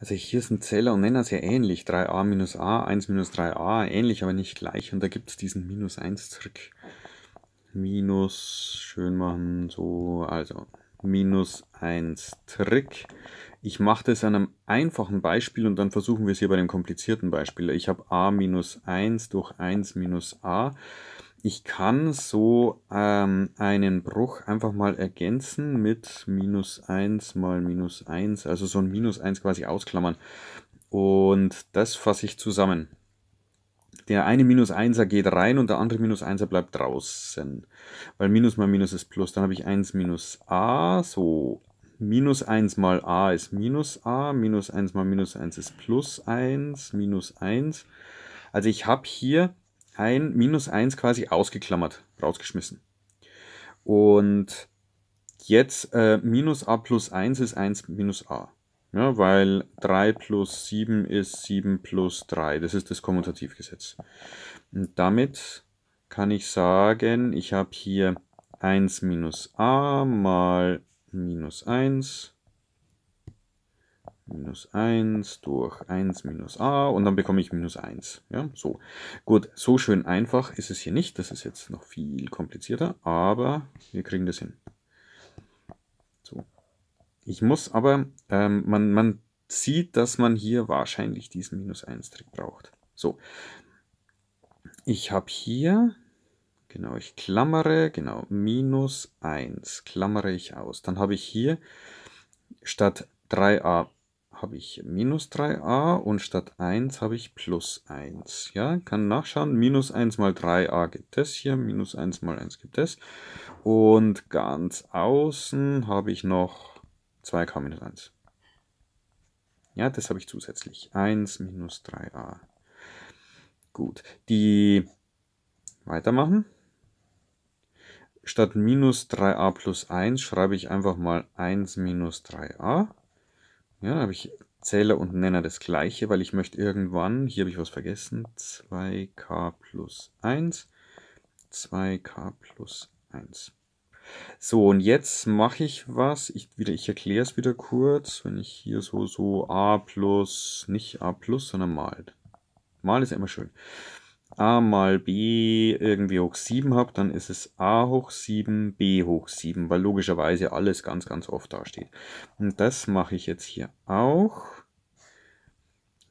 Also hier sind Zähler und Nenner sehr ähnlich. 3a minus a, 1 minus 3a, ähnlich, aber nicht gleich. Und da gibt es diesen minus 1 zurück. Minus, schön machen, so, also minus 1 Trick. Ich mache das an einem einfachen Beispiel und dann versuchen wir es hier bei dem komplizierten Beispiel. Ich habe a minus 1 durch 1 minus a. Ich kann so ähm, einen Bruch einfach mal ergänzen mit minus 1 mal minus 1, also so ein minus 1 quasi ausklammern. Und das fasse ich zusammen. Der eine minus 1er geht rein und der andere minus 1er bleibt draußen. Weil minus mal minus ist plus. Dann habe ich 1 minus a, so minus 1 mal a ist minus a, minus 1 mal minus 1 ist plus 1, minus 1. Also ich habe hier ein minus 1 quasi ausgeklammert, rausgeschmissen. Und jetzt äh, minus a plus 1 ist 1 minus a. Ja, weil 3 plus 7 ist 7 plus 3. Das ist das Kommutativgesetz. Und damit kann ich sagen, ich habe hier 1 minus a mal minus 1 minus 1 durch 1 minus a und dann bekomme ich minus 1. Ja, so. Gut, so schön einfach ist es hier nicht. Das ist jetzt noch viel komplizierter, aber wir kriegen das hin. So. Ich muss aber, ähm, man, man sieht, dass man hier wahrscheinlich diesen minus 1 Trick braucht. So. Ich habe hier, genau, ich klammere, genau, minus 1, klammere ich aus. Dann habe ich hier statt 3a habe ich minus 3a und statt 1 habe ich plus 1. Ja, kann nachschauen, minus 1 mal 3a gibt es hier, minus 1 mal 1 gibt es. Und ganz außen habe ich noch 2k minus 1. Ja, das habe ich zusätzlich. 1 minus 3a. Gut, die weitermachen. Statt minus 3a plus 1 schreibe ich einfach mal 1 minus 3a. Ja, da habe ich Zähler und Nenner das gleiche, weil ich möchte irgendwann, hier habe ich was vergessen, 2k plus 1, 2k plus 1. So, und jetzt mache ich was, ich, ich erkläre es wieder kurz, wenn ich hier so, so a plus, nicht a plus, sondern mal. Mal ist immer schön a mal b irgendwie hoch 7 habe, dann ist es a hoch 7, b hoch 7, weil logischerweise alles ganz, ganz oft dasteht. Und das mache ich jetzt hier auch.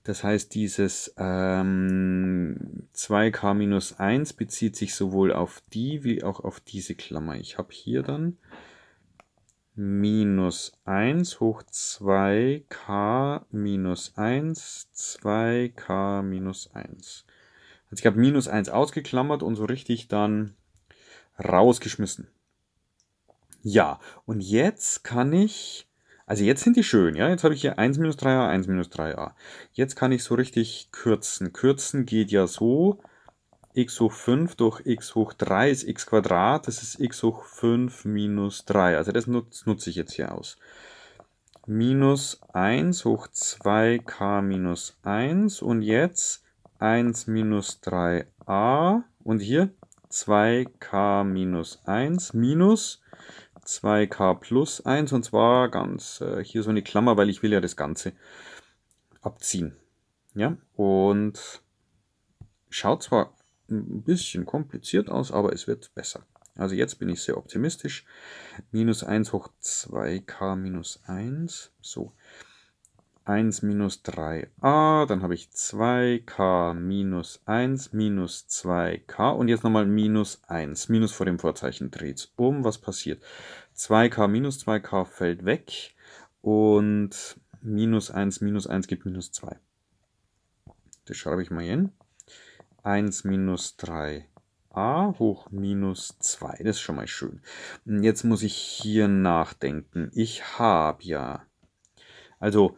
Das heißt, dieses ähm, 2k-1 bezieht sich sowohl auf die wie auch auf diese Klammer. Ich habe hier dann minus 1 hoch 2k minus 1, 2k minus 1. Also ich habe minus 1 ausgeklammert und so richtig dann rausgeschmissen. Ja, und jetzt kann ich, also jetzt sind die schön, ja, jetzt habe ich hier 1 minus 3a, 1 minus 3a. Jetzt kann ich so richtig kürzen. Kürzen geht ja so, x hoch 5 durch x hoch 3 ist x Quadrat, das ist x hoch 5 minus 3. Also das nutze nutz ich jetzt hier aus. Minus 1 hoch 2k minus 1 und jetzt 1 minus 3a und hier 2k minus 1 minus 2k plus 1 und zwar ganz äh, hier so eine Klammer, weil ich will ja das Ganze abziehen. Ja, und schaut zwar ein bisschen kompliziert aus, aber es wird besser. Also jetzt bin ich sehr optimistisch. Minus 1 hoch 2k minus 1. So. 1 minus 3a, dann habe ich 2k minus 1 minus 2k und jetzt nochmal minus 1. Minus vor dem Vorzeichen dreht es um. Was passiert? 2k minus 2k fällt weg und minus 1 minus 1 gibt minus 2. Das schreibe ich mal hin. 1 minus 3a hoch minus 2. Das ist schon mal schön. Jetzt muss ich hier nachdenken. Ich habe ja... Also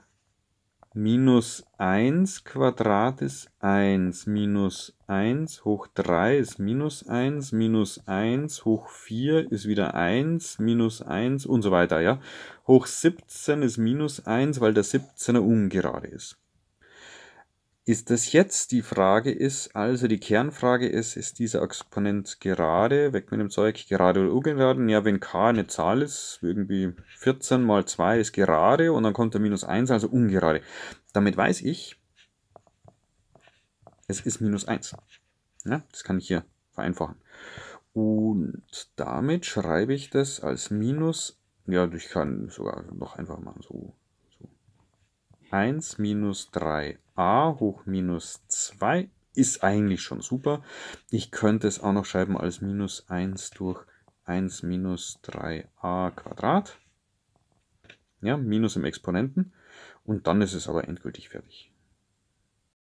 Minus 1 Quadrat ist 1, minus 1 hoch 3 ist minus 1, minus 1 hoch 4 ist wieder 1, minus 1 und so weiter, ja. Hoch 17 ist minus 1, weil der 17er ungerade ist ist das jetzt die Frage ist, also die Kernfrage ist, ist dieser Exponent gerade, weg mit dem Zeug, gerade oder ungeraden? Ja, wenn k eine Zahl ist, irgendwie 14 mal 2 ist gerade und dann kommt der minus 1, also ungerade. Damit weiß ich, es ist minus 1. Ja, das kann ich hier vereinfachen. Und damit schreibe ich das als Minus, ja, ich kann sogar noch einfach mal so 1 minus 3a hoch minus 2 ist eigentlich schon super. Ich könnte es auch noch schreiben als minus 1 durch 1 minus 3a Quadrat. Ja, minus im Exponenten. Und dann ist es aber endgültig fertig.